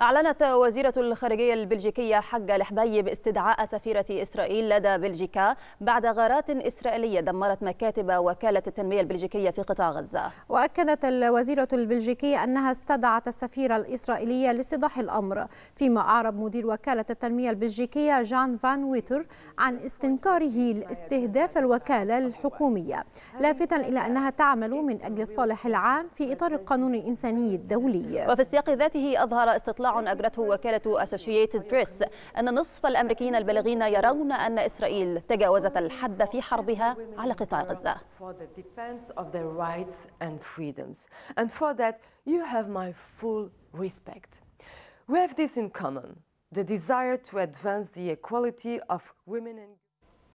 أعلنت وزيرة الخارجية البلجيكية حجة الحبيب باستدعاء سفيرة إسرائيل لدى بلجيكا بعد غارات إسرائيلية دمرت مكاتب وكالة التنمية البلجيكية في قطاع غزة وأكدت الوزيرة البلجيكية أنها استدعت السفيرة الإسرائيلية لاستيضاح الأمر فيما أعرب مدير وكالة التنمية البلجيكية جان فان ويتر عن استنكاره لاستهداف الوكالة الحكومية لافتا إلى أنها تعمل من أجل الصالح العام في إطار القانون الإنساني الدولي وفي السياق ذاته أظهر استطلاع استطلاع أجرته وكالة أسوشيتد بريس أن نصف الأمريكيين البالغين يرون أن إسرائيل تجاوزت الحد في حربها على قطاع غزة. We have this in common, the desire to advance the equality of women and